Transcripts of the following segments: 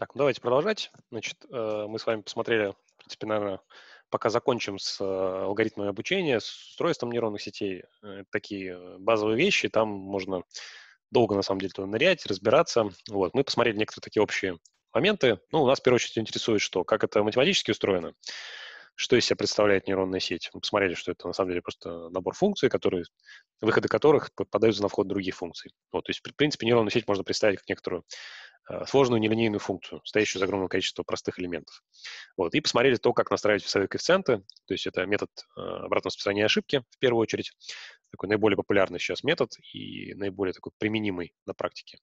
Так, ну давайте продолжать. Значит, э, мы с вами посмотрели, в принципе, наверное, пока закончим с э, алгоритмами обучения, с устройством нейронных сетей. Это такие э, базовые вещи, там можно долго, на самом деле, туда нырять, разбираться. Вот, мы посмотрели некоторые такие общие моменты. Ну, у нас, в первую очередь, интересует, что, как это математически устроено что из себя представляет нейронная сеть. Мы ну, посмотрели, что это на самом деле просто набор функций, которые, выходы которых подаются на вход других функций. Вот, то есть, в принципе, нейронную сеть можно представить как некоторую э, сложную нелинейную функцию, стоящую из огромного количества простых элементов. Вот, и посмотрели то, как настраивать весовые коэффициенты, то есть это метод э, обратного распространения ошибки в первую очередь, такой наиболее популярный сейчас метод и наиболее такой применимый на практике.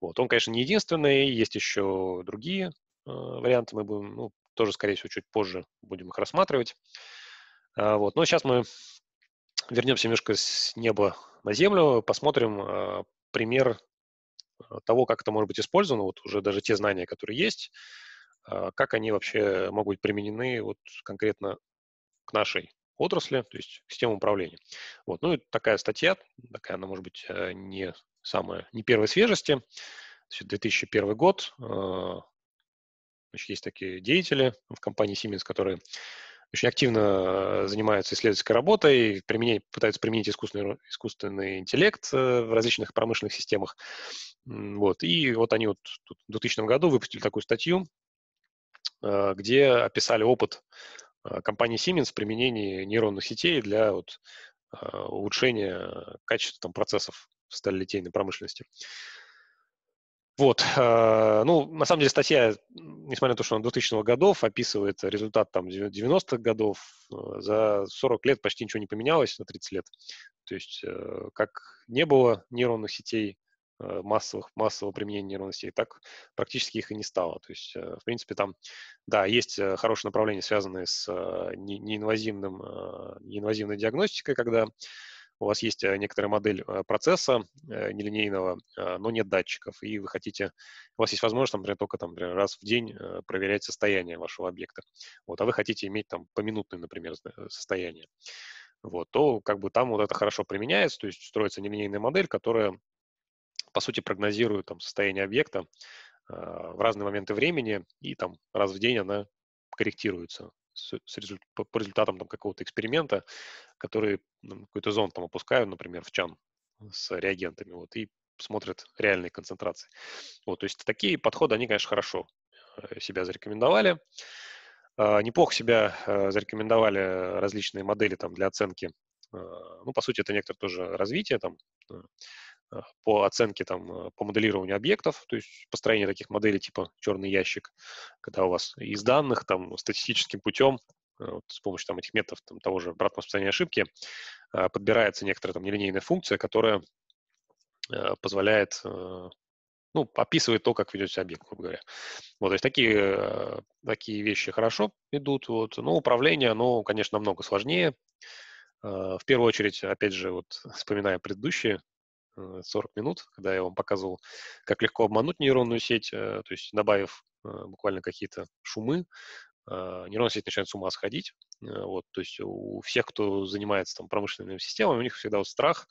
Вот. Он, конечно, не единственный, есть еще другие э, варианты, мы будем ну, тоже, скорее всего, чуть позже будем их рассматривать. А, вот. Но сейчас мы вернемся немножко с неба на землю, посмотрим а, пример а, того, как это может быть использовано, вот уже даже те знания, которые есть, как они вообще могут быть применены вот конкретно к нашей отрасли, то есть к системам управления. Вот. Ну и такая статья, такая она может быть не самая, не первой свежести, 2001 год, Значит, есть такие деятели в компании Siemens, которые очень активно э, занимаются исследовательской работой, применяют, пытаются применить искусственный, искусственный интеллект э, в различных промышленных системах. Вот. И вот они вот в 2000 году выпустили такую статью, э, где описали опыт компании Siemens в применении нейронных сетей для вот, улучшения качества там, процессов в сталелитейной промышленности. Вот, э, ну, на самом деле статья, несмотря на то, что она 2000-х годов, описывает результат там 90-х годов, э, за 40 лет почти ничего не поменялось, на 30 лет. То есть, э, как не было нейронных сетей, массовых, массового применения нейронных сетей, так практически их и не стало. То есть, в принципе, там, да, есть хорошие направления, связанные с неинвазивным, неинвазивной диагностикой, когда у вас есть э, некоторая модель э, процесса э, нелинейного, но нет датчиков, и вы хотите, у вас есть возможность, например, только там, например, раз в день проверять состояние вашего объекта, вот, а вы хотите иметь там поминутное, например, состояние, вот, то как бы там вот это хорошо применяется, то есть строится нелинейная модель, которая, по сути, прогнозирует там состояние объекта в разные моменты времени, и там раз в день она корректируется с, с результ, по, по результатам там, какого-то эксперимента, который ну, какой-то зонд там опускают, например, в чан э, с реагентами, вот, и смотрят реальные концентрации. Вот, то есть такие подходы, они, конечно, хорошо э, себя зарекомендовали. А, неплохо себя э, зарекомендовали различные модели там, для оценки. Ну, по сути, это некоторое тоже развитие там, Э, по оценке, там, э, по моделированию объектов, то есть построение таких моделей типа черный ящик, когда у вас из данных там статистическим путем э, вот, с помощью там, этих методов там, того же обратного распространения ошибки подбирается некоторая там нелинейная функция, которая позволяет, ну, описывает то, как ведет себя объект, грубо говоря. Вот, то есть такие, такие вещи хорошо идут, вот, но управление, оно, конечно, намного сложнее. В первую очередь, опять же, вот вспоминая предыдущие 40 э, минут, когда я вам показывал, как легко обмануть нейронную сеть, э, то есть добавив э, буквально какие-то шумы, нейронная сеть начинает с ума сходить. Вот, то есть у всех, кто занимается там, промышленными системами, у них всегда вот страх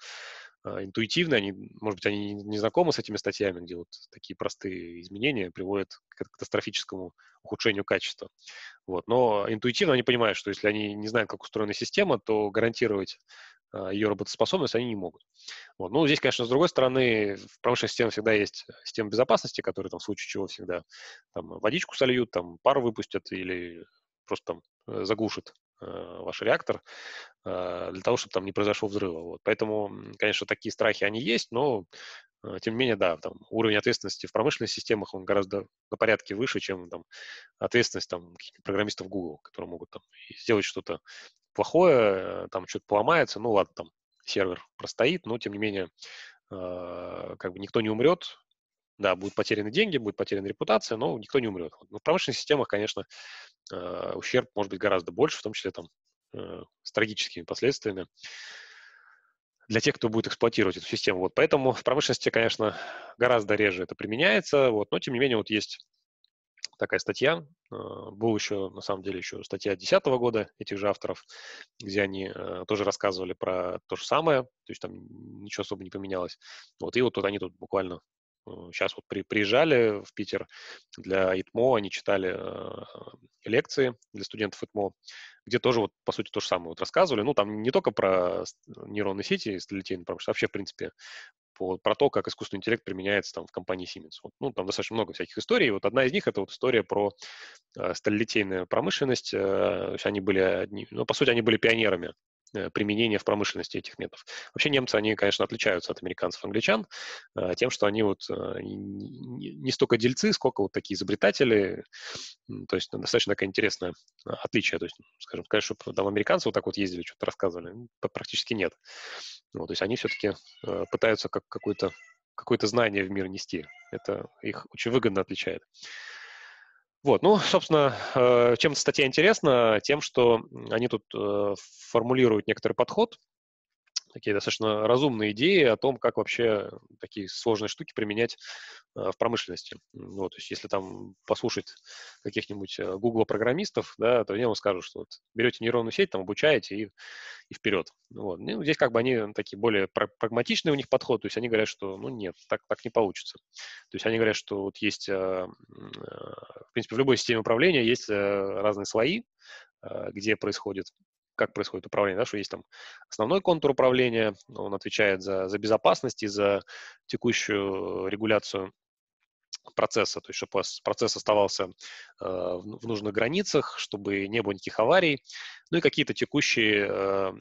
интуитивно, они, может быть, они не знакомы с этими статьями, где вот такие простые изменения приводят к катастрофическому ухудшению качества. Вот. Но интуитивно они понимают, что если они не знают, как устроена система, то гарантировать а, ее работоспособность, они не могут. Вот. Ну, здесь, конечно, с другой стороны, в промышленных системах всегда есть э, система безопасности, которые там в случае чего всегда там, водичку сольют, там пар выпустят или просто там э, заглушат э, ваш реактор э, для того, чтобы там не произошло взрыва. Вот. Поэтому, конечно, такие страхи, они есть, но э, тем не менее, да, там, уровень ответственности в промышленных системах, он гораздо на порядке выше, чем там, ответственность там, программистов Google, которые могут там, сделать что-то плохое, э, там что-то поломается, ну ладно, там сервер простоит, но тем не менее э, как бы никто не умрет, да, будут потеряны деньги, будет потеряна репутация, но никто не умрет. Но в промышленных системах, конечно, э, ущерб может быть гораздо больше, в том числе там э, с трагическими последствиями для тех, кто будет эксплуатировать эту систему. Вот поэтому в промышленности, конечно, гораздо реже это применяется, вот, но тем не менее вот есть такая статья. А, был еще, на самом деле, еще статья 2010 года этих же авторов, где они а, тоже рассказывали про то же самое, то есть там ничего особо не поменялось. Вот, и вот тут они тут буквально сейчас а, вот при, приезжали в Питер для ИТМО, они читали э, лекции для студентов ИТМО, где тоже вот, по сути, то же самое вот рассказывали. Ну, там не только про нейронные сети и столетейный промышленность, вообще, в принципе, по, про то, как искусственный интеллект применяется там в компании Siemens. Вот, ну, там достаточно много всяких историй. Вот одна из них это вот история про э, сталелитейную промышленность. Э, они были одни, ну, по сути, они были пионерами Э, применения в промышленности этих методов. Вообще немцы, они, конечно, отличаются от американцев и англичан э, тем, что они вот э, не столько дельцы, сколько вот такие изобретатели. То есть ну, достаточно такое интересное отличие. То есть, ну, скажем, конечно, там американцы вот так вот ездили, что-то рассказывали, практически нет. Вот, то есть они все-таки пытаются как какое то какое-то знание в мир нести. Это их очень выгодно отличает. Вот, ну, собственно, э, чем эта статья интересна? Тем, что они тут э, формулируют некоторый подход, такие достаточно разумные идеи о том, как вообще такие сложные штуки применять а, в промышленности. Вот, то есть, если там послушать каких-нибудь э, Google программистов, да, то они вам скажут, что вот, берете нейронную сеть, там обучаете и, и вперед. Вот. Ну, здесь как бы они такие более прагматичные у них подход, то есть они говорят, что ну нет, так, так не получится. То есть они говорят, что вот есть, а, а, в принципе, в любой системе управления есть э, разные слои, где происходит как происходит управление, да, что есть там основной контур управления, он отвечает за, за безопасность и за текущую регуляцию процесса, то есть чтобы процесс оставался э, в нужных границах, чтобы не было никаких аварий, ну и какие-то текущие, э,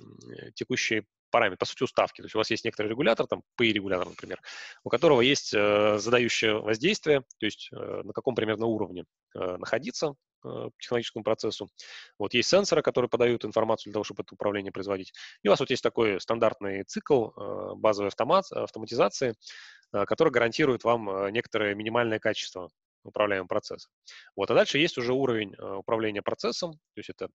текущие параметры, по сути, уставки. То есть у вас есть некоторый регулятор, там PI-регулятор, например, у которого есть э, задающее воздействие, то есть э, на каком примерно уровне э, находиться технологическому э, процессу. Вот есть сенсоры, которые подают информацию для того, чтобы это управление производить. И у вас вот есть такой стандартный цикл э, базовой автомат, автоматизации, э, который гарантирует вам некоторое минимальное качество управляемого процесса. Вот, а дальше есть уже уровень управления процессом, то есть это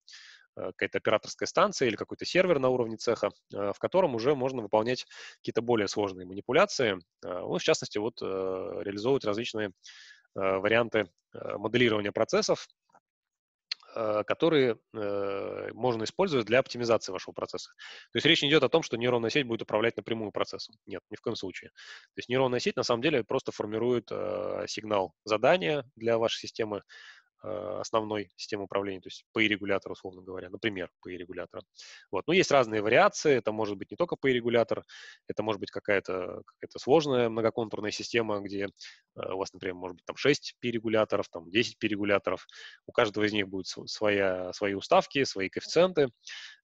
какая-то операторская станция или какой-то сервер на уровне цеха, в котором уже можно выполнять какие-то более сложные манипуляции, ну, в частности, вот реализовывать различные варианты моделирования процессов, Э, которые э, можно использовать для оптимизации вашего процесса. То есть речь не идет о том, что нейронная сеть будет управлять напрямую процессом. Нет, ни в коем случае. То есть нейронная сеть на самом деле просто формирует э, сигнал задания для вашей системы, Э, основной системы управления, то есть PI-регулятор, условно говоря, например, pi регулятор. Вот. Но ну, есть разные вариации, это может быть не только PI-регулятор, это может быть какая-то какая сложная многоконтурная система, где э, у вас, например, может быть там 6 PI-регуляторов, там 10 PI-регуляторов, у каждого из них будут своя, свои уставки, свои коэффициенты,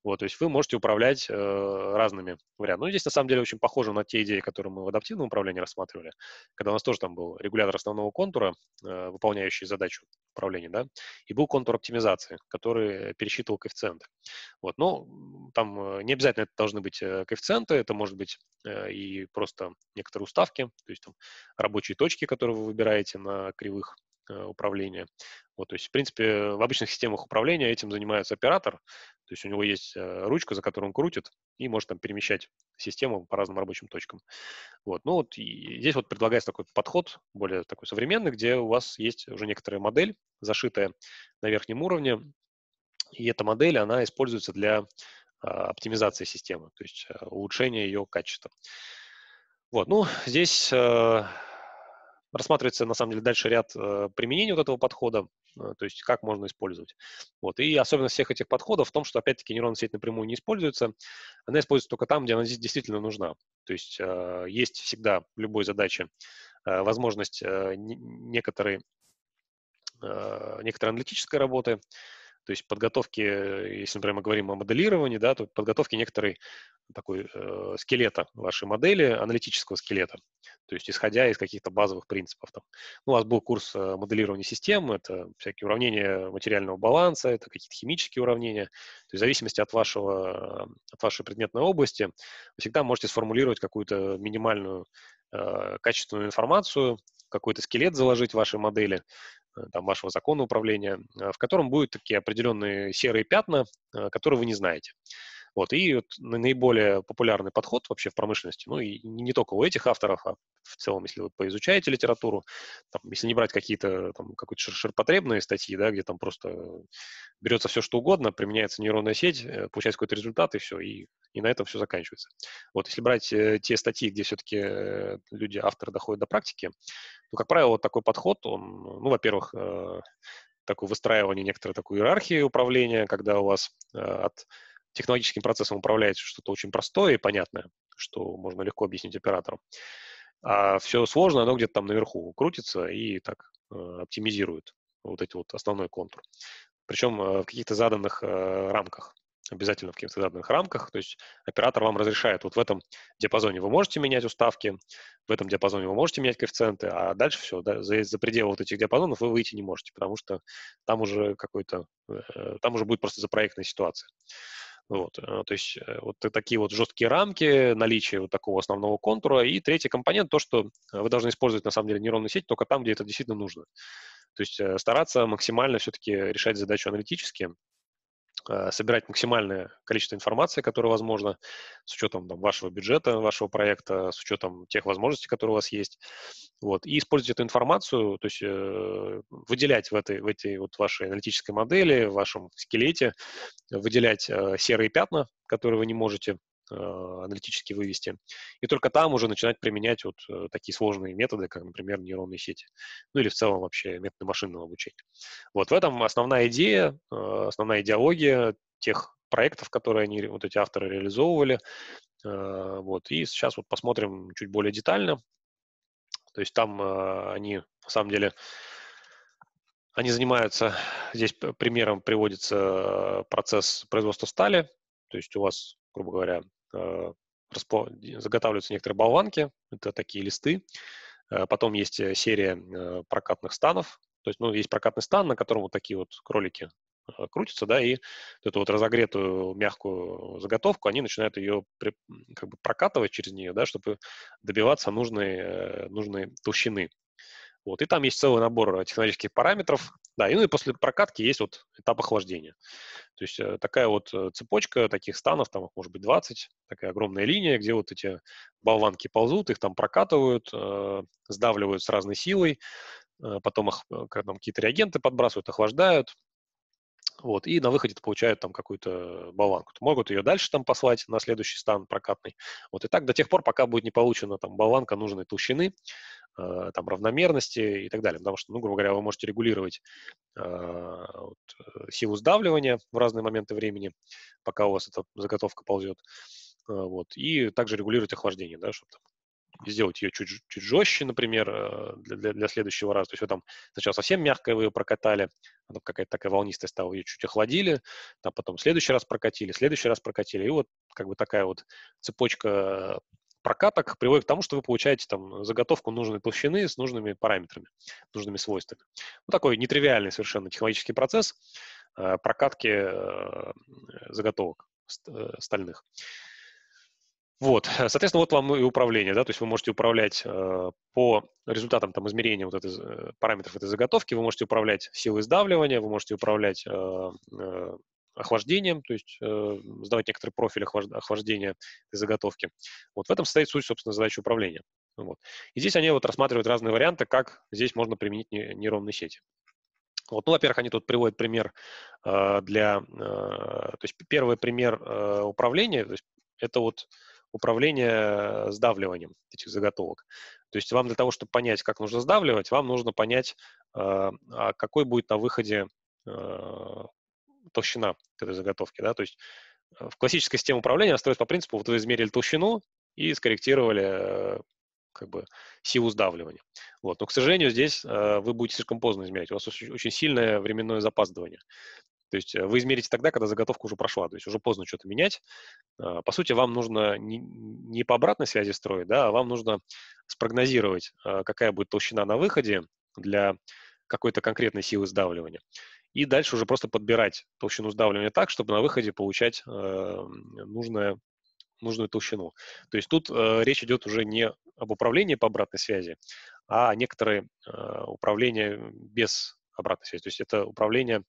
вот, то есть вы можете управлять э, разными вариантами. Ну, здесь на самом деле очень похоже на те идеи, которые мы в адаптивном управлении рассматривали, когда у нас тоже там был регулятор основного контура, э, выполняющий задачу управления, да, и был контур оптимизации, который пересчитывал коэффициенты. Вот, но там э, не обязательно это должны быть э, коэффициенты, это может быть э, и просто некоторые уставки, то есть там рабочие точки, которые вы выбираете на кривых Э, управления. Вот, то есть, в принципе, в обычных системах управления этим занимается оператор, то есть у него есть э, ручка, за которую он крутит, и может там перемещать систему по разным рабочим точкам. Вот, ну вот и здесь вот предлагается такой подход, более такой современный, где у вас есть уже некоторая модель, зашитая на верхнем уровне, и эта модель, она используется для а, оптимизации системы, то есть э, улучшения ее качества. Вот, ну, здесь рассматривается, на самом деле, дальше ряд э, применений вот этого подхода, э, то есть как можно использовать. Вот. И особенность всех этих подходов в том, что, опять-таки, нейронная сеть напрямую не используется. Она используется только там, где она здесь действительно нужна. То есть э, есть всегда в любой задаче э, возможность э, некоторые, э, некоторой аналитической работы, то есть подготовки, э, если, например, мы говорим о моделировании, да, то подготовки некоторой такой э, скелета вашей модели, аналитического скелета, то есть исходя из каких-то базовых принципов. Там. Ну, у вас был курс э, моделирования систем, это всякие уравнения материального баланса, это какие-то химические уравнения. То есть в зависимости от, вашего, э, от вашей предметной области вы всегда можете сформулировать какую-то минимальную э, качественную информацию, какой-то скелет заложить в вашей модели, Э, там, вашего закона управления, э, в котором будут такие определенные серые пятна, э, которые вы не знаете. Вот, и вот наиболее популярный подход вообще в промышленности, ну и не только у этих авторов, а в целом, если вы поизучаете литературу, там, если не брать какие-то там какие-то ширпотребные статьи, да, где там просто берется все что угодно, применяется нейронная сеть, э, получается какой-то результат и все, и, и на этом все заканчивается. Вот если брать э, те статьи, где все-таки э, люди, авторы доходят до практики, то, как правило, вот такой подход, он, ну, во-первых, э, такое выстраивание некоторой такой иерархии управления, когда у вас от технологическим процессом управляется что-то очень простое и понятное, что можно легко объяснить оператору. А все сложно, оно где-то там наверху крутится и так э, оптимизирует вот эти вот основной контур. Причем э, в каких-то заданных э, рамках обязательно в каких-то заданных рамках. То есть оператор вам разрешает, вот в этом диапазоне вы можете менять уставки, в этом диапазоне вы можете менять коэффициенты, а дальше все, да, за, за пределы вот этих диапазонов вы выйти не можете, потому что там уже какой-то, там уже будет просто запроектная ситуация. Вот, э, то есть э, вот э, такие вот жесткие рамки, наличие вот такого основного контура. И третий компонент, то, что вы должны использовать на самом деле нейронную сеть только там, где это действительно нужно. То есть стараться максимально все-таки решать задачу аналитически, а, собирать максимальное количество информации, которое возможно, с учетом там, вашего бюджета, вашего проекта, с учетом тех возможностей, которые у вас есть. Вот. И использовать эту информацию, то есть э, выделять в этой, в этой вот вашей аналитической модели, в вашем скелете, выделять э, серые пятна, которые вы не можете Э, аналитически вывести. И только там уже начинать применять вот э, такие сложные методы, как, например, нейронные сети. Ну или в целом вообще методы машинного обучения. Вот в этом основная идея, э, основная идеология тех проектов, которые они, вот эти авторы реализовывали. Вот. И сейчас вот посмотрим чуть более детально. То есть там они, на самом деле, они занимаются, здесь примером приводится процесс производства стали, то есть у вас, грубо говоря, Э, заготавливаются некоторые болванки, это такие листы. Э, потом есть э, серия прокатных станов, то есть, ну, есть прокатный стан, на котором вот такие вот кролики крутятся, да, и эту вот разогретую мягкую заготовку, они начинают ее при, как бы прокатывать через нее, да, чтобы добиваться нужной, нужной толщины вот, и там есть целый набор технологических параметров. Да, и, ну и после прокатки есть вот этап охлаждения. То есть э, такая вот э, цепочка таких станов, там их может быть 20, такая огромная линия, где вот эти болванки ползут, их там прокатывают, э, сдавливают с разной силой, э, потом их, как э, там, какие-то реагенты подбрасывают, охлаждают, вот, и на выходе получают там какую-то э, болванку. Могут ее дальше там послать на следующий стан прокатный. Вот и так до тех пор, пока будет не получена там болванка нужной толщины, э, там равномерности и так далее. Потому что, ну, грубо говоря, вы можете регулировать э, вот, э, силу сдавливания в разные моменты времени, пока у вас эта заготовка ползет. Э, вот, и также регулировать охлаждение, да, чтобы там, сделать ее чуть, чуть жестче, например, э, для, для, для следующего раза. То есть вы там сначала совсем мягко вы ее прокатали, она какая-то такая волнистая стала, ее чуть охладили, а потом в следующий раз прокатили, в следующий раз прокатили. И вот как бы такая вот цепочка прокаток приводит к тому, что вы получаете там заготовку нужной толщины с нужными параметрами, нужными свойствами. Ну, такой нетривиальный совершенно технологический процесс э, прокатки э, заготовок стальных. Вот, э, соответственно, вот вам и управление, да, то есть вы можете управлять э, по результатам там измерения вот этой, э, параметров этой заготовки, вы можете управлять силой сдавливания, вы можете управлять э, э, охлаждением, то есть э, сдавать некоторый профиль охлаждения этой заготовки. Вот в этом состоит суть, собственно, задачи управления. Вот. И здесь они вот рассматривают разные варианты, как здесь можно применить нейронные сети. Вот, ну, во-первых, они тут приводят пример э, для, э, то есть первый пример э, управления, то есть это вот управление э, сдавливанием этих заготовок. То есть вам для того, чтобы понять, как нужно сдавливать, вам нужно понять, э, а какой будет на выходе э, толщина этой заготовки. Да? То есть э, в классической системе управления строится по принципу, вот вы измерили толщину и скорректировали как бы силу сдавливания. Вот. Но, к сожалению, здесь э, вы будете слишком поздно измерять. У вас очень, очень сильное временное запаздывание. То есть э, вы измерите тогда, когда заготовка уже прошла, то есть уже поздно что-то менять. А, по сути, вам нужно не, не по обратной связи строить, да, а вам нужно спрогнозировать, а, какая будет толщина на выходе для какой-то конкретной силы сдавливания. И дальше уже просто подбирать толщину сдавливания так, чтобы на выходе получать э, нужное, нужную толщину. То есть тут э, речь идет уже не об управлении по обратной связи, а некоторые э, управления без обратной связи. То есть это управление,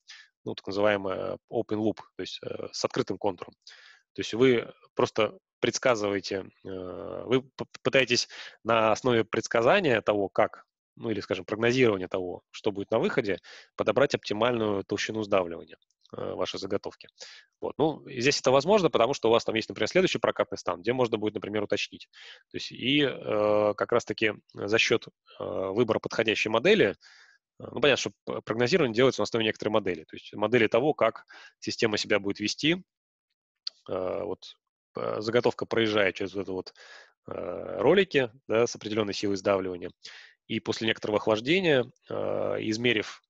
ну, так называемое open loop, то есть э, с открытым контуром. То есть вы просто предсказываете, э, вы пытаетесь на основе предсказания того, как, ну или, скажем, прогнозирования того, что будет на выходе, подобрать оптимальную толщину сдавливания э, вашей заготовки. Вот. Ну, здесь это возможно, потому что у вас там есть, например, следующий прокатный стан, где можно будет, например, уточнить. То есть и э, как раз-таки за счет э, выбора подходящей модели ну, понятно, что прогнозирование делается на основе некоторой модели, то есть модели того, как система себя будет вести. Э, вот э, заготовка проезжает через вот это вот э, ролики да, с определенной силой сдавливания. И после некоторого охлаждения, измерив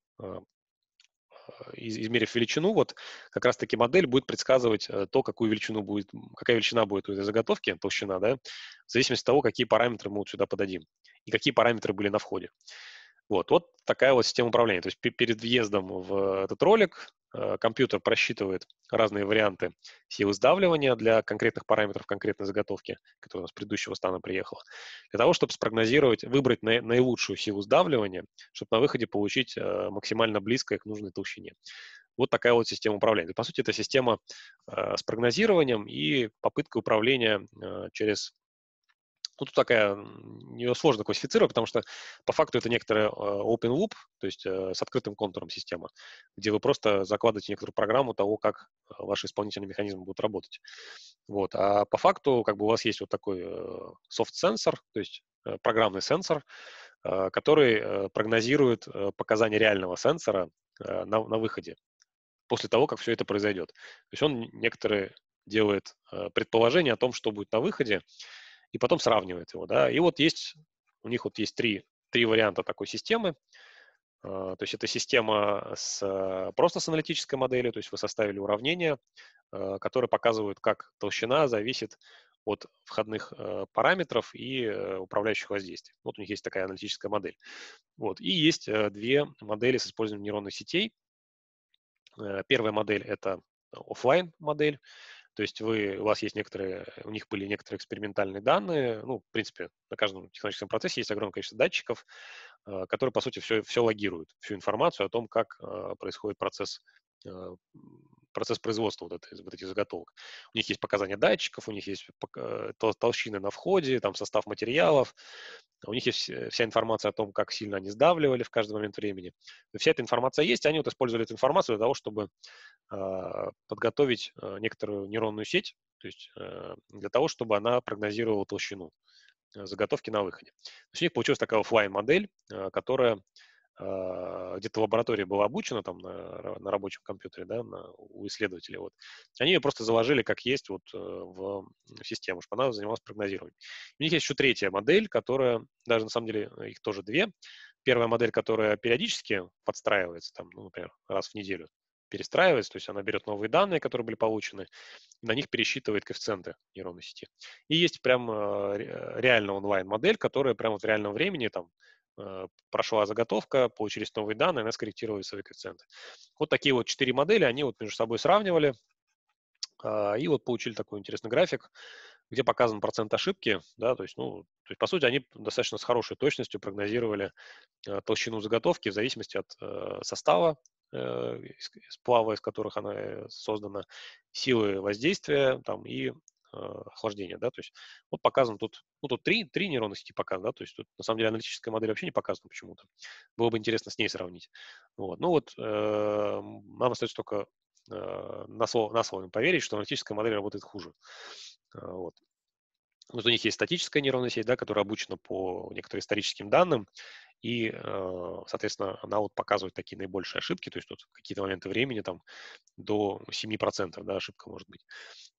измерив величину, вот как раз-таки модель будет предсказывать то, какую величину будет, какая величина будет у этой заготовки, толщина, да, в зависимости от того, какие параметры мы вот сюда подадим и какие параметры были на входе. Вот, вот такая вот система управления. То есть перед въездом в этот ролик э, компьютер просчитывает разные варианты силы сдавливания для конкретных параметров конкретной заготовки, которая у нас с предыдущего стана приехала, для того, чтобы спрогнозировать, выбрать наилучшую силу сдавливания, чтобы на выходе получить э, максимально близкое к нужной толщине. Вот такая вот система управления. По сути, это система э, с прогнозированием и попытка управления через ну, тут такая, ее сложно классифицировать, потому что по факту это некоторая а, open loop, то есть э, с открытым контуром система, где вы просто закладываете некоторую программу того, как э, ваши исполнительные механизмы будут работать. Вот. А по факту как бы у вас есть вот такой soft-сенсор, э, то есть программный сенсор, который прогнозирует показания реального сенсора на, на выходе после того, как все это произойдет. То есть он некоторые делает предположение о том, что будет на выходе, и потом сравнивает его, да. И вот есть, у них вот есть три, три варианта такой системы. А, то есть это система с, а, просто с аналитической моделью, то есть вы составили уравнение, а, которое показывает, как толщина зависит от входных параметров и управляющих воздействий. Вот у них есть такая аналитическая модель. Вот. И есть две модели с использованием нейронных сетей. Первая модель – это офлайн модель то есть вы, у вас есть некоторые, у них были некоторые экспериментальные данные. Ну, в принципе, на каждом технологическом процессе есть огромное количество датчиков, э, которые, по сути, все, все логируют, всю информацию о том, как э, происходит процесс э, процесс производства вот, этой, вот этих заготовок. У них есть показания датчиков, у них есть э, толщины на входе, там состав материалов, у них есть вся информация о том, как сильно они сдавливали в каждый момент времени. вся эта информация есть, они вот использовали эту информацию для того, чтобы а, подготовить э, некоторую нейронную сеть, то есть э, для того, чтобы она прогнозировала толщину заготовки на выходе. То есть у них получилась такая офлайн модель которая а, где-то в лаборатории была обучена там на, на рабочем компьютере, да, на, у исследователей, вот, они ее просто заложили как есть вот э, в, в систему, чтобы она занималась прогнозированием. У них есть еще третья модель, которая, даже на самом деле э, их тоже две. Первая модель, которая периодически подстраивается, там, ну, например, раз в неделю перестраивается, то есть она берет новые данные, которые были получены, на них пересчитывает коэффициенты нейронной сети. И есть прям э, реально онлайн-модель, которая прямо в реальном времени, там, Э, прошла заготовка, получились новые данные, она скорректировала свои коэффициенты. Вот такие вот четыре модели, они вот между собой сравнивали, а, и вот получили такой интересный график, где показан процент ошибки, да, то есть, ну, то есть, по сути, они достаточно с хорошей точностью прогнозировали э, толщину заготовки в зависимости от э, состава, сплава, из которых она создана, силы воздействия там, и Э, охлаждения, да, то есть вот показан тут, ну, тут три, три нейронных сети показаны, да, то есть тут на самом деле аналитическая модель вообще не показана почему-то. Было бы интересно с ней сравнить. Вот, ну вот э, нам остается только э, на слово, на слово поверить, что аналитическая модель работает хуже. Э, вот. Вот у них есть статическая нейронная сеть, да, которая обучена по некоторым историческим данным, и, э, соответственно, она вот показывает такие наибольшие ошибки, то есть тут какие-то моменты времени там до 7% да, ошибка может быть.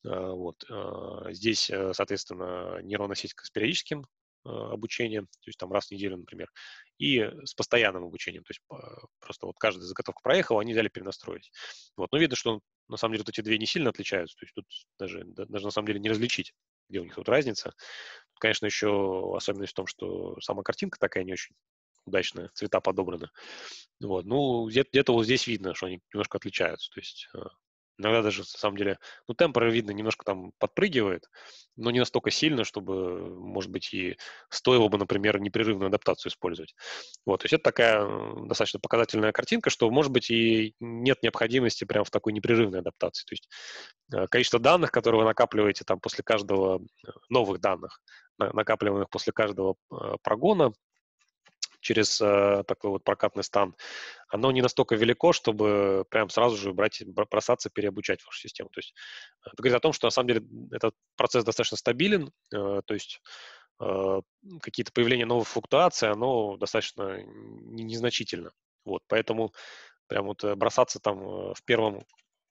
Э, вот. Э, здесь, соответственно, нейронная сеть с периодическим обучением, то есть там раз в неделю, например, и с постоянным обучением, то есть просто вот каждая заготовка проехала, они взяли перенастроить. Вот, но видно, что на самом деле вот эти две не сильно отличаются, то есть тут даже, даже на самом деле не различить, где у них тут разница. Конечно, еще особенность в том, что сама картинка такая не очень удачно цвета подобраны. Вот. Ну, где-то, вот здесь видно, что они немножко отличаются. То есть э, иногда даже, на самом деле, ну, темпер, видно, немножко там подпрыгивает, но не настолько сильно, чтобы, может быть, и стоило бы, например, непрерывную адаптацию использовать. Вот, то есть это такая э, достаточно показательная картинка, что, может быть, и нет необходимости прямо в такой непрерывной адаптации. То есть э, количество данных, которые вы накапливаете там после каждого, новых данных, накапливаемых после каждого прогона, через э, такой вот прокатный стан, оно не настолько велико, чтобы прям сразу же брать, бросаться, переобучать вашу систему. То есть э, это говорит о том, что на самом деле этот процесс достаточно стабилен, э, то есть э, какие-то появления новых флуктуаций, оно достаточно незначительно. Вот, поэтому прям вот э, бросаться там в первом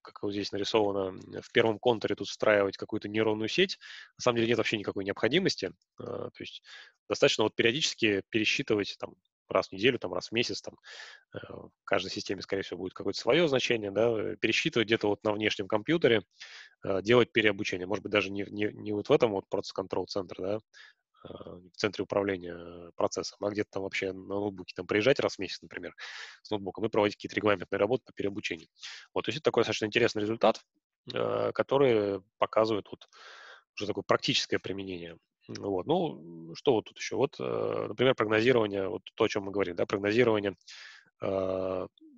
как вот здесь нарисовано, в первом контуре тут встраивать какую-то нейронную сеть, на самом деле нет вообще никакой необходимости. А, то есть достаточно вот периодически пересчитывать там, раз в неделю, там, раз в месяц, там, э, в каждой системе, скорее всего, будет какое-то свое значение, да, пересчитывать где-то вот на внешнем компьютере, а, делать переобучение, может быть, даже не, не, не вот в этом вот процесс-контрол-центр, да, а, в центре управления процессом, а где-то там вообще на ноутбуке, там приезжать раз в месяц, например, с ноутбуком и проводить какие-то регламентные работы по переобучению. Вот, то есть это такой достаточно интересный результат, а, который показывает вот уже такое практическое применение. Ну вот. Ну, что вот тут еще? Вот, а, например, прогнозирование, вот то, о чем мы говорим, да, прогнозирование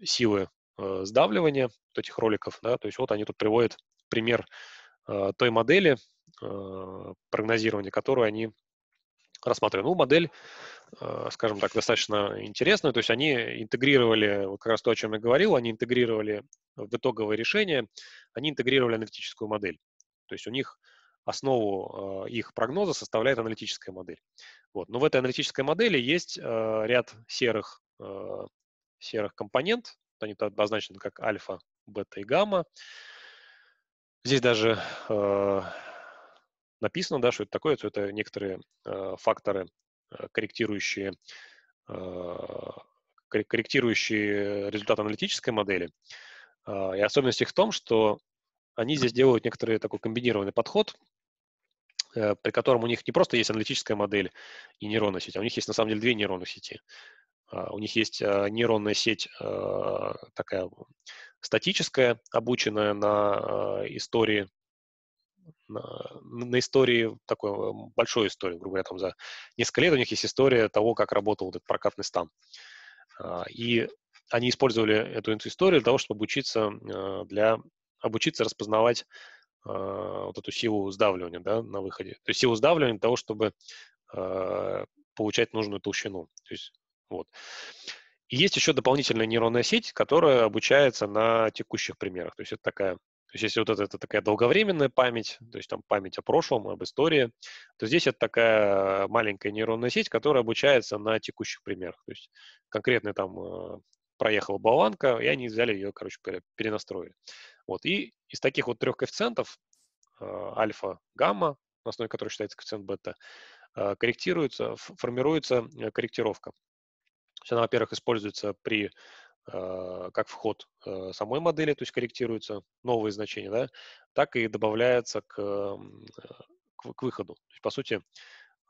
силы сдавливания вот этих роликов, да, то есть вот они тут приводят пример той модели прогнозирования, которую они рассматриваем. Ну, модель, э, скажем так, достаточно интересная. То есть они интегрировали, вот как раз то, о чем я говорил, они интегрировали в итоговое решение, они интегрировали аналитическую модель. То есть у них основу э, их прогноза составляет аналитическая модель. Вот. Но в этой аналитической модели есть э, ряд серых, серых компонент, они обозначены как альфа, бета и гамма. Здесь даже написано, да, что это такое, то это некоторые э, факторы, э, корректирующие, э, корректирующие результат аналитической модели. Э, и особенность их в том, что они здесь делают некоторый такой комбинированный подход, э, при котором у них не просто есть аналитическая модель и нейронная сеть, а у них есть на самом деле две нейронные сети. Э, у них есть э, нейронная сеть такая статическая, обученная на истории на, на истории, такой большой истории, грубо говоря, там за несколько лет у них есть история того, как работал этот прокатный стан. А, и они использовали эту историю для того, чтобы учиться, а, для, обучиться распознавать а, вот эту силу сдавливания да, на выходе. То есть силу сдавливания для того, чтобы получать нужную толщину. То есть, вот. И есть еще дополнительная нейронная сеть, которая обучается на текущих примерах. То есть это такая есть если вот это, это такая долговременная память, то есть там память о прошлом, об истории, то здесь это такая маленькая нейронная сеть, которая обучается на текущих примерах. То есть конкретно там э, проехала болванка, и они взяли ее, короче, перенастроили. Вот. И из таких вот трех коэффициентов э, альфа, гамма, на основе которой считается коэффициент бета, э, корректируется, формируется корректировка. Она, во-первых, используется при Э, как вход э, самой модели, то есть корректируются новые значения, да, так и добавляется к, к, к выходу. То есть, по сути,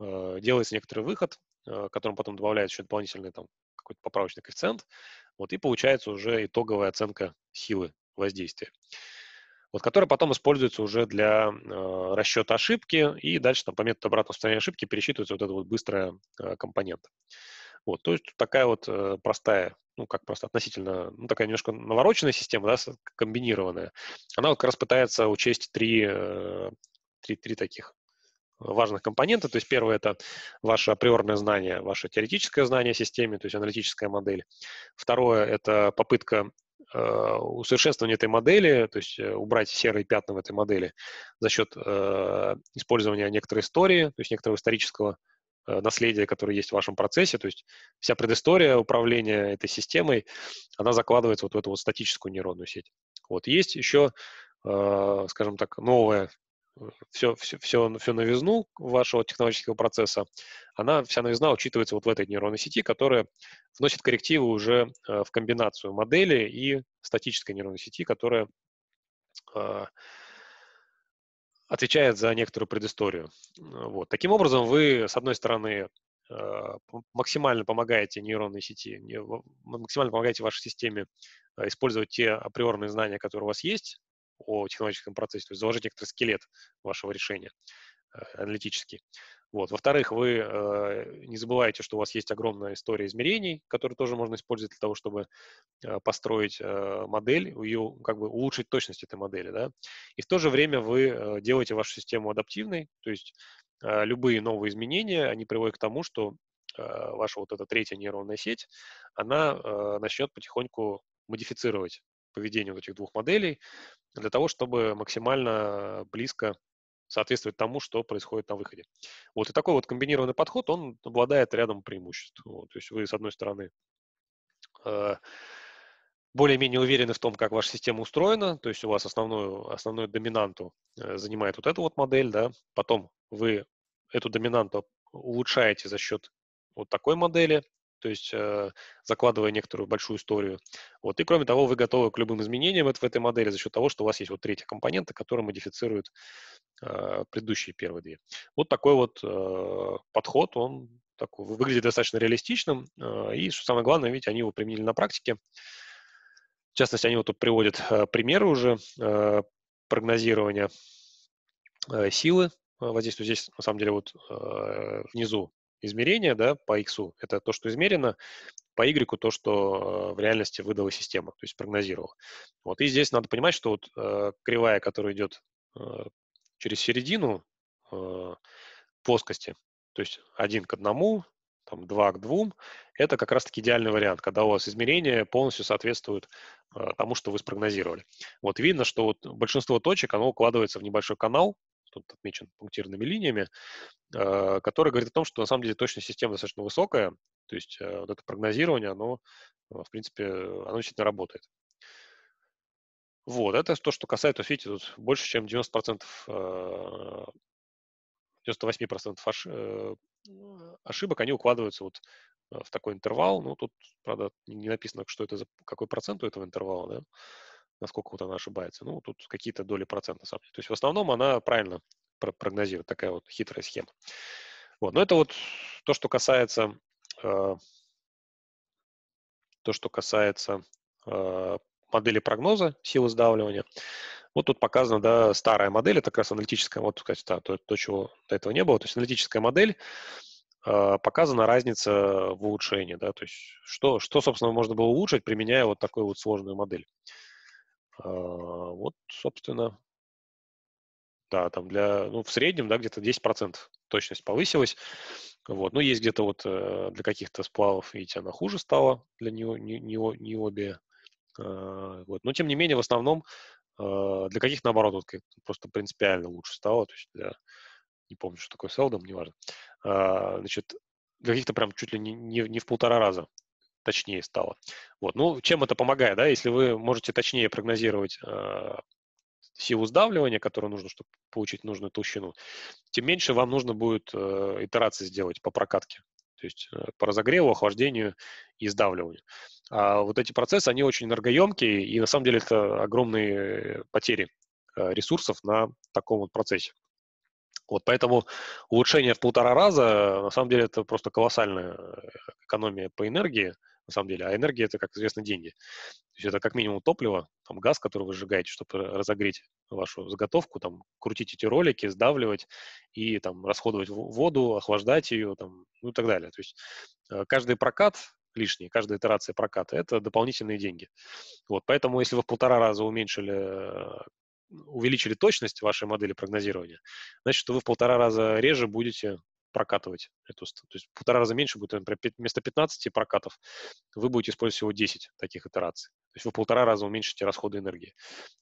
э, делается некоторый выход, которым потом добавляется еще дополнительный там какой-то поправочный коэффициент, вот, и получается уже итоговая оценка силы воздействия, вот, которая потом используется уже для э, расчета ошибки, и дальше там, по методу обратного состояния ошибки пересчитывается вот этот вот быстрая э, компонент. компонента. Вот, то есть такая вот э, простая, ну как просто относительно, ну такая немножко навороченная система, да, комбинированная. Она вот как раз пытается учесть три, э, три, три таких важных компонента. То есть первое – это ваше априорное знание, ваше теоретическое знание о системе, то есть аналитическая модель. Второе – это попытка э, усовершенствования этой модели, то есть э, убрать серые пятна в этой модели за счет э, использования некоторой истории, то есть некоторого исторического Э, наследие, которое есть в вашем процессе, то есть вся предыстория управления этой системой, она закладывается вот в эту вот статическую нейронную сеть. Вот есть еще, э, скажем так, новое, э, все, все, все, все новизну вашего технологического процесса, она, вся новизна учитывается вот в этой нейронной сети, которая вносит коррективы уже э, в комбинацию модели и статической нейронной сети, которая э, отвечает за некоторую предысторию. Э, вот. Таким образом, вы, с одной стороны, э, максимально помогаете нейронной сети, максимально помогаете вашей системе э, использовать те априорные знания, которые у вас есть о технологическом процессе, то есть заложить некоторый скелет вашего решения аналитический. Вот. Во-вторых, вы э, не забывайте, что у вас есть огромная история измерений, которую тоже можно использовать для того, чтобы э, построить э, модель, ее как бы улучшить точность этой модели. Да? И в то же время вы э, делаете вашу систему адаптивной, то есть э, любые новые изменения, они приводят к тому, что э, ваша вот эта третья нейронная сеть, она э, начнет потихоньку модифицировать поведение вот этих двух моделей для того, чтобы максимально э, близко соответствовать тому, что происходит на выходе. Вот, и такой вот комбинированный подход, он обладает рядом преимуществ. Вот, то есть вы, с одной стороны, э, более-менее уверены в том, как ваша система устроена, то есть у вас основную, основную доминанту э, занимает вот эта вот модель, да, потом вы эту доминанту улучшаете за счет вот такой модели, то есть э, закладывая некоторую большую историю. Вот. И кроме того, вы готовы к любым изменениям в этой модели за счет того, что у вас есть вот третья компонента, которая модифицирует э, предыдущие первые две. Вот такой вот э, подход, он так, выглядит достаточно реалистичным. Э, и что самое главное, видите, они его применили на практике. В частности, они вот тут приводят э, примеры уже э, прогнозирования э, силы э, Вот здесь, на самом деле, вот э, внизу измерение, да, по X – это то, что измерено, по Y – то, что э, в реальности выдала система, то есть прогнозировала. Вот, и здесь надо понимать, что вот э, кривая, которая идет э, через середину э, плоскости, то есть один к одному, там, два к двум, это как раз-таки идеальный вариант, когда у вас измерения полностью соответствуют э, тому, что вы спрогнозировали. Вот видно, что вот большинство точек, оно укладывается в небольшой канал, тут отмечен пунктирными линиями, а, который говорит о том, что на самом деле точность системы достаточно высокая, то есть э, вот это прогнозирование, оно, э, в принципе, оно действительно работает. Вот, это то, что касается, вот видите, тут больше, чем 90%, э, 98% ош, э, ошибок, они укладываются вот в такой интервал. Ну, тут, правда, не написано, что это за какой процент у этого интервала, да насколько вот она ошибается. Ну, тут какие-то доли процента, на самом деле. То есть в основном она правильно прогнозирует, такая вот хитрая схема. Вот, но это вот то, что касается, э, то, что касается э, модели прогноза силы сдавливания. Вот тут показана, да, старая модель, это как раз аналитическая, вот, кстати, да, то, то, чего до этого не было. То есть аналитическая модель, э, показана разница в улучшении, да, то есть что, что, собственно, можно было улучшить, применяя вот такую вот сложную модель. А, вот, собственно, да, там для, ну, в среднем, да, где-то 10% точность повысилась. Вот, но ну, есть где-то вот э, для каких-то сплавов, видите, она хуже стала для нее, не, не, не обе. А, вот, но тем не менее, в основном а, для каких, наоборот, вот, просто принципиально лучше стало, то есть для, не помню, что такое селдом, неважно. Значит, для каких-то прям чуть ли не, не, не в полтора раза точнее стало. Вот. Ну, чем это помогает, да, если вы можете точнее прогнозировать э, силу сдавливания, которую нужно, чтобы получить нужную толщину, тем меньше вам нужно будет э, итерации сделать по прокатке. То есть э, по разогреву, охлаждению и сдавливанию. А вот эти процессы, они очень энергоемкие, и на самом деле это огромные потери э, ресурсов на таком вот процессе. Вот поэтому улучшение в полтора раза, на самом деле, это просто колоссальная э, экономия по энергии, на самом деле. А энергия – это, как известно, деньги. То есть это как минимум топливо, там газ, который вы сжигаете, чтобы разогреть вашу заготовку, там крутить эти ролики, сдавливать и там расходовать воду, охлаждать ее, там, ну и так далее. То есть э, каждый прокат лишний, каждая итерация проката – это дополнительные деньги. Вот, поэтому если вы в полтора раза уменьшили э, увеличили точность вашей модели прогнозирования, значит, что вы в полтора раза реже будете прокатывать эту, то есть в полтора раза меньше будет, например, вместо 15 прокатов вы будете использовать всего 10 таких итераций. То есть вы в полтора раза уменьшите расходы энергии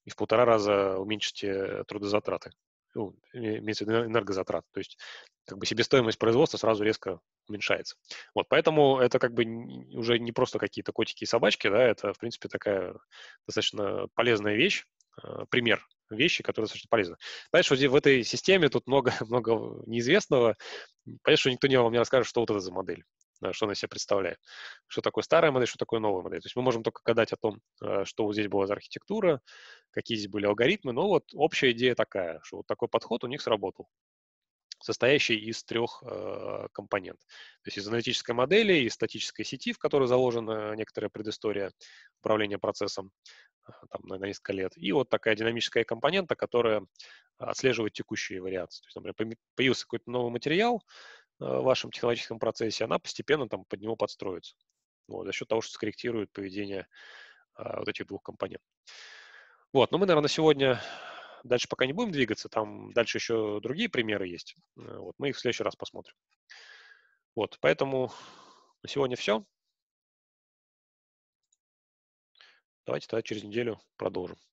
и в полтора раза уменьшите трудозатраты, ну, имеется в виду энергозатрат. То есть как бы себестоимость производства сразу резко уменьшается. Вот, поэтому это как бы уже не просто какие-то котики и собачки, да, это, в принципе, такая достаточно полезная вещь, э, пример вещи, которые достаточно полезны. Знаешь, что в этой системе тут много, много неизвестного. Понятно, что никто не вам не расскажет, что вот это за модель что она себе представляет. Что такое старая модель, что такое новая модель. То есть мы можем только гадать о том, э, что вот здесь была за архитектура, какие здесь были алгоритмы, но вот общая идея такая, что вот такой подход у них сработал состоящий из трех э, компонент. То есть из аналитической модели, из статической сети, в которой заложена некоторая предыстория управления процессом э, там, на, несколько лет, и вот такая динамическая компонента, которая отслеживает текущие вариации. То есть, например, появился какой-то новый материал э, в вашем технологическом процессе, она постепенно там, под него подстроится. Вот, за счет того, что скорректирует поведение э, вот этих двух компонент. Вот, ну мы, наверное, сегодня Дальше пока не будем двигаться, там дальше еще другие примеры есть. Э, вот, мы их в следующий раз посмотрим. Вот, поэтому на сегодня все. Давайте тогда через неделю продолжим.